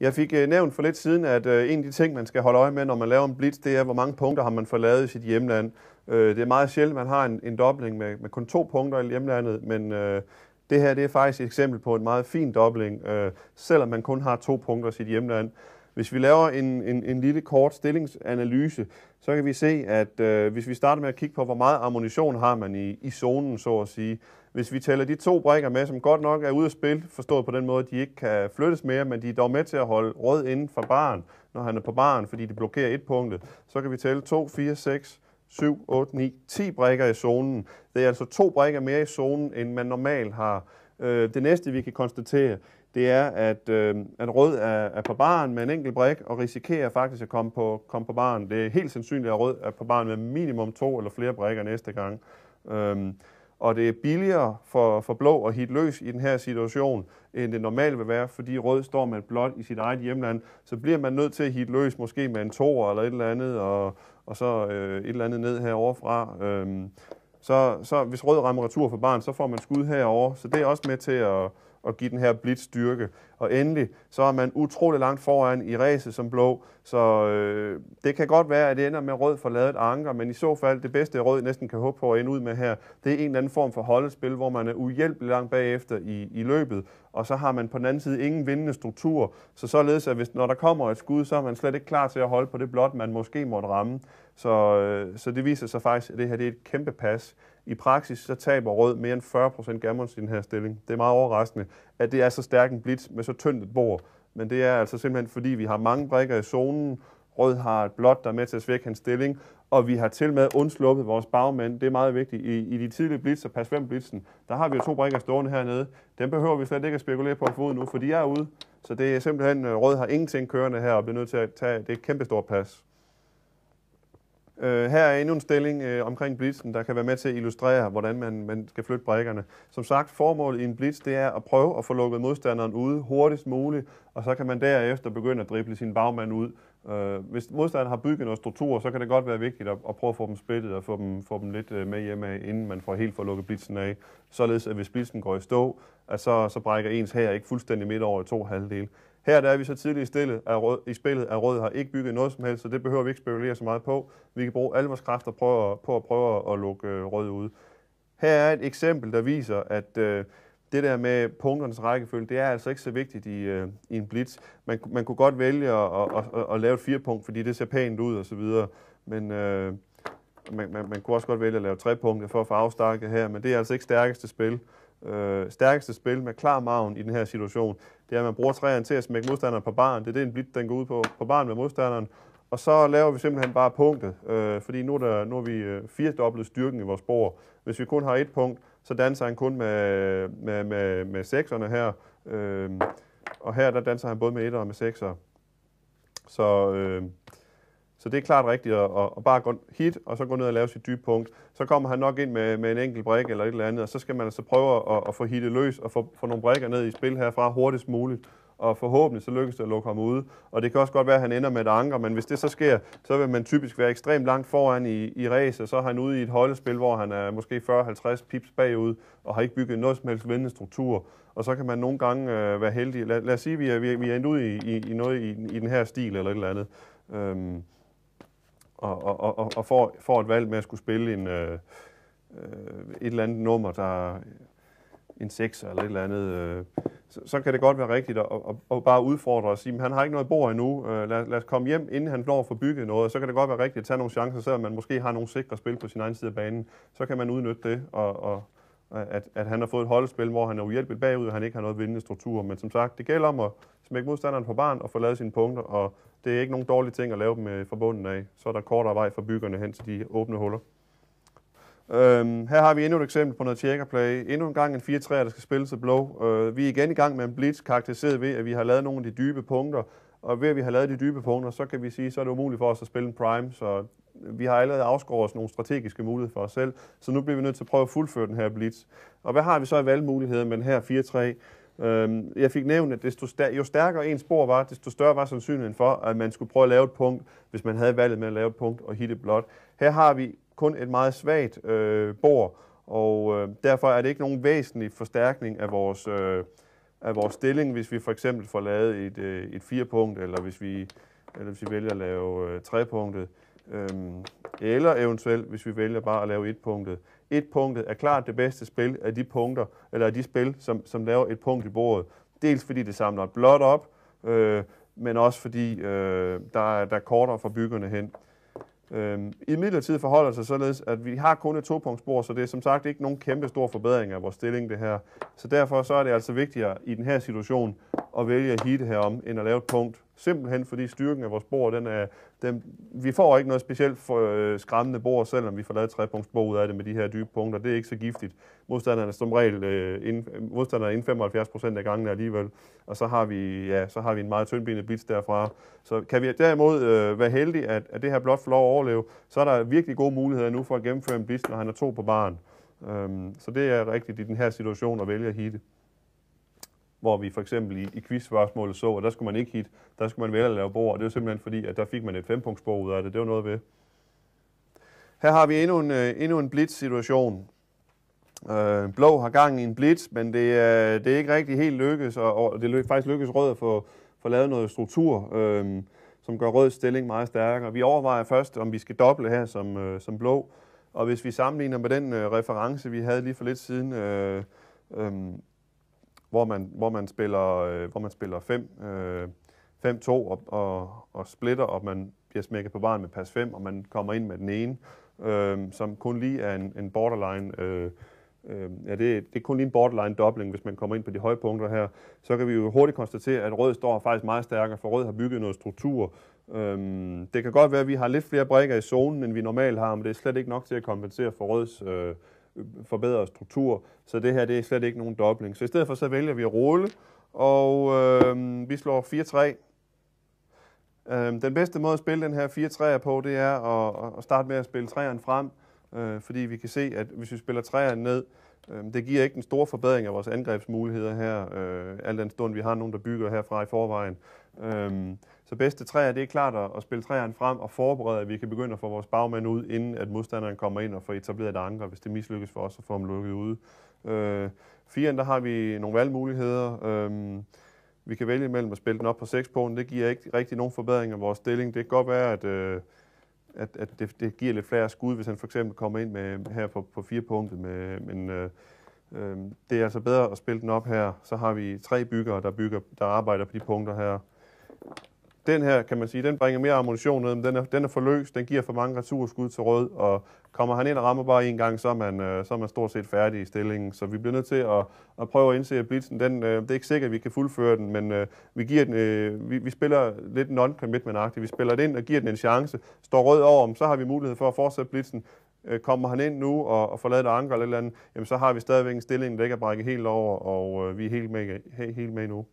Jeg fik øh, nævnt for lidt siden, at øh, en af de ting, man skal holde øje med, når man laver en blitz, det er, hvor mange punkter har man fået lavet i sit hjemland. Øh, det er meget sjældent, man har en, en dobling med, med kun to punkter i hjemlandet, men øh, det her det er faktisk et eksempel på en meget fin dobling, øh, selvom man kun har to punkter i sit hjemland. Hvis vi laver en, en, en lille kort stillingsanalyse, så kan vi se, at øh, hvis vi starter med at kigge på, hvor meget ammunition har man i, i zonen, så at sige, hvis vi tæller de to brikker med, som godt nok er ude at spille, forstået på den måde, at de ikke kan flyttes mere, men de er dog med til at holde rød inden for barn, når han er på barn, fordi det blokerer et punktet, så kan vi tælle 2, 4, 6, 7, 8, 9, 10 brikker i zonen. Det er altså to brikker mere i zonen, end man normalt har. Øh, det næste, vi kan konstatere, det er, at, øh, at rød er, er på barn med en enkelt brik og risikerer faktisk at komme på, komme på barn. Det er helt sandsynligt, at rød er på barn med minimum to eller flere brikker næste gang. Øh, og det er billigere for, for blå at hit løs i den her situation, end det normalt vil være, fordi rød står med blot blåt i sit eget hjemland, så bliver man nødt til at hit løs, måske med en toer eller et eller andet, og, og så øh, et eller andet ned fra. Øhm, så, så hvis rød rammer retur for barn, så får man skud herover, så det er også med til at, og give den her styrke. Og endelig, så er man utrolig langt foran i ræset som blå, så øh, det kan godt være, at det ender med rød for lavet anker, men i så fald, det bedste rød næsten kan håbe på at ende ud med her, det er en eller anden form for holdespil, hvor man er uhjælpelig langt bagefter i, i løbet, og så har man på den anden side ingen vindende struktur, så således at hvis, når der kommer et skud, så er man slet ikke klar til at holde på det blot, man måske måtte ramme. Så, øh, så det viser sig faktisk, at det her det er et kæmpe pas i praksis så taber rød mere end 40% gammons i den her stilling. Det er meget overraskende, at det er så stærk en blitz med så tyndt et bord. Men det er altså simpelthen fordi, vi har mange brikker i zonen, Rød har et blot, der er med til at svække hans stilling, og vi har til med undsluppet vores bagmænd. Det er meget vigtigt. I, i de tidlige blitzer, pas 5 blitzen, der har vi jo to brikker stående hernede. Dem behøver vi slet ikke at spekulere på at få ud nu, for de er ude. Så det er simpelthen, øh, Rød har ingenting kørende her, og bliver nødt til at tage det kæmpestort pas. Øh, her er endnu en stilling øh, omkring blitzen, der kan være med til at illustrere, hvordan man, man skal flytte brækkerne. Som sagt, formålet i en blitz, det er at prøve at få lukket modstanderen ude hurtigst muligt, og så kan man derefter begynde at drible sin bagmand ud. Øh, hvis modstanderen har bygget noget struktur, så kan det godt være vigtigt at, at prøve at få dem splittet og få dem, få dem lidt øh, med hjemme af, inden man får helt for lukket blitzen af. Således at hvis blitzen går i stå, at så, så brækker ens her ikke fuldstændig midt over i to halvdele. Her der er vi så tidligt i, stillet, at rød, i spillet, at Rød har ikke bygget noget som helst, så det behøver vi ikke spekulere så meget på. Vi kan bruge alle vores kræfter på at, på at prøve at lukke øh, Rød ud. Her er et eksempel, der viser, at øh, det der med punkternes rækkefølge, det er altså ikke så vigtigt i, øh, i en blitz. Man, man kunne godt vælge at, at, at, at lave et firepunkt, fordi det ser pænt ud og så videre, men øh, man, man, man kunne også godt vælge at lave tre punkter for at få afstakket her, men det er altså ikke stærkeste spil øh, stærkeste spil med klar maven i den her situation, det er, at man bruger træerne til at smække modstanderen på barn. Det er det, en blit, den går ud på, på barn med modstanderen. Og så laver vi simpelthen bare punktet, øh, fordi nu er, der, nu er vi øh, firedoblet styrken i vores spor. Hvis vi kun har et punkt, så danser han kun med, med, med, med sekserne her. Øh, og her der danser han både med etter og med sekser. Så øh, så det er klart rigtigt at, at, at bare gå hit, og så gå ned og lave sit dybe punkt. Så kommer han nok ind med, med en enkelt brik eller et eller andet, og så skal man altså prøve at, at få hitet løs og få, få nogle brikker ned i spil herfra hurtigst muligt. Og forhåbentlig så lykkes det at lukke ham ude. Og det kan også godt være, at han ender med et anker, men hvis det så sker, så vil man typisk være ekstremt langt foran i, i race, og så er han ude i et holdespil, hvor han er måske 40-50 pips bagud, og har ikke bygget noget som helst vendende struktur. Og så kan man nogle gange øh, være heldig. Lad, lad os sige, at vi er, vi er endt ud i, i, i noget i, i den her stil eller et eller andet. Øhm, og, og, og, og får, får et valg med at skulle spille en, øh, øh et eller andet nummer, der en 6 eller et eller andet, øh, så, så kan det godt være rigtigt at, at, at bare udfordre og sige, han har ikke noget bord endnu, øh, lad, lad os komme hjem, inden han når få bygget noget, så kan det godt være rigtigt at tage nogle chancer, selvom man måske har nogle sikre spil på sin egen side af banen, så kan man udnytte det og, og, at, at han har fået et holdspil, hvor han er uhjælpelig bagud, og han ikke har noget vindende struktur. Men som sagt, det gælder om at smække modstanderen på barn og få lavet sine punkter, og det er ikke nogen dårlige ting at lave dem øh, fra bunden af. Så er der kortere vej fra byggerne hen til de åbne huller. Øhm, her har vi endnu et eksempel på noget checkerplay. Endnu en gang en 4-3, der skal spilles til blå. Øh, vi er igen i gang med en blitz, karakteriseret ved, at vi har lavet nogle af de dybe punkter. Og ved at vi har lavet de dybe punkter, så kan vi sige, så er det umuligt for os at spille en prime. Så vi har allerede afskåret os nogle strategiske muligheder for os selv, så nu bliver vi nødt til at prøve at fuldføre den her blitz. Og hvad har vi så i valgmuligheder med den her 4-3? Øhm, jeg fik nævnt, at desto stær- jo stærkere en spor var, desto større var sandsynligheden for, at man skulle prøve at lave et punkt, hvis man havde valget med at lave et punkt og hitte blot. Her har vi kun et meget svagt øh, bord, og øh, derfor er det ikke nogen væsentlig forstærkning af vores, øh, af vores stilling, hvis vi for eksempel får lavet et, øh, et firepunkt, eller hvis vi, eller hvis vi vælger at lave øh, trepunktet. Øhm, eller eventuelt, hvis vi vælger bare at lave et punktet. Et punktet er klart det bedste spil af de punkter, eller af de spil, som, som laver et punkt i bordet. Dels fordi det samler et blot op, øh, men også fordi øh, der, er, der er kortere fra byggerne hen. Øh, I midlertid forholder sig således, at vi har kun et topunktsbord, så det er som sagt ikke nogen kæmpe stor forbedring af vores stilling, det her. Så derfor så er det altså vigtigere i den her situation at vælge at hitte herom, end at lave et punkt. Simpelthen fordi styrken af vores bord, den er, den, vi får ikke noget specielt for, øh, skræmmende bord, selvom vi får lavet trepunktsbord ud af det med de her dybe punkter. Det er ikke så giftigt. Modstanderne er som regel øh, ind, modstanderne inden 75 procent af gangene alligevel. Og så har vi, ja, så har vi en meget tyndbenet blitz derfra. Så kan vi derimod øh, være heldige, at, at det her blot får lov at overleve, så er der virkelig gode muligheder nu for at gennemføre en blitz, når han er to på baren. Øhm, så det er rigtigt i den her situation at vælge at hitte hvor vi for eksempel i, i quizspørgsmålet så, at der skulle man ikke hit, der skulle man vælge at lave bord, og det var simpelthen fordi, at der fik man et fempunktsbord ud af det, det var noget ved. Her har vi endnu en, øh, endnu en blitz-situation. Øh, blå har gang i en blitz, men det, øh, det er ikke rigtig helt lykkes, og, og det er faktisk lykkes rød at få, få lavet noget struktur, øh, som gør rød stilling meget stærkere. Vi overvejer først, om vi skal doble her som, øh, som blå, og hvis vi sammenligner med den øh, reference, vi havde lige for lidt siden, øh, øh, hvor man, hvor man spiller, øh, hvor man spiller 5 øh, 5-2 og, og, og splitter, og man bliver smækket på barn med pas 5, og man kommer ind med den ene, øh, som kun lige er en, en borderline øh, Øh, ja, det, det er kun lige en borderline dobling, hvis man kommer ind på de høje punkter her. Så kan vi jo hurtigt konstatere, at rød står faktisk meget stærkere, for rød har bygget noget struktur. Øhm, det kan godt være, at vi har lidt flere brækker i zonen, end vi normalt har, men det er slet ikke nok til at kompensere for røds øh, forbedret struktur, så det her det er slet ikke nogen dobling. Så i stedet for så vælger vi at rulle, og øh, vi slår 4-3. Øh, den bedste måde at spille den her 4-3'er på, det er at, at starte med at spille 3'eren frem, øh, fordi vi kan se, at hvis vi spiller 3'eren ned, Øhm, det giver ikke en stor forbedring af vores angrebsmuligheder her, øh, al den stund vi har nogen, der bygger herfra i forvejen. Øhm, så bedste træer, det er klart at, at spille træerne frem og forberede, at vi kan begynde at få vores bagmænd ud, inden at modstanderen kommer ind og får etableret et anker. Hvis det mislykkes for os, så får dem lukket ude. Øh, firen, der har vi nogle valgmuligheder. Øh, vi kan vælge mellem at spille den op på 6 Det giver ikke rigtig nogen forbedring af vores stilling. Det kan godt være, at... Øh, at, at det, det giver lidt flere skud, hvis han for eksempel kommer ind med her på, på fire punktet. Med, men øh, øh, det er altså bedre at spille den op her. Så har vi tre byggere, der, bygger, der arbejder på de punkter her. Den her, kan man sige, den bringer mere ammunition ned, men den er, den er for løs, den giver for mange returskud til rød, og kommer han ind og rammer bare en gang, så er man, øh, så er man stort set færdig i stillingen. Så vi bliver nødt til at, at prøve at indse, at blitzen, den, øh, det er ikke sikkert, at vi kan fuldføre den, men øh, vi, giver den, vi, vi spiller lidt non-commitment-agtigt. Vi spiller den ind og giver den en chance. Står rød over om, så har vi mulighed for at fortsætte blitzen. kommer han ind nu og, og får lavet et anker eller et eller andet, jamen, så har vi stadigvæk en stilling, der ikke er brækket helt over, og vi er helt med, helt med nu.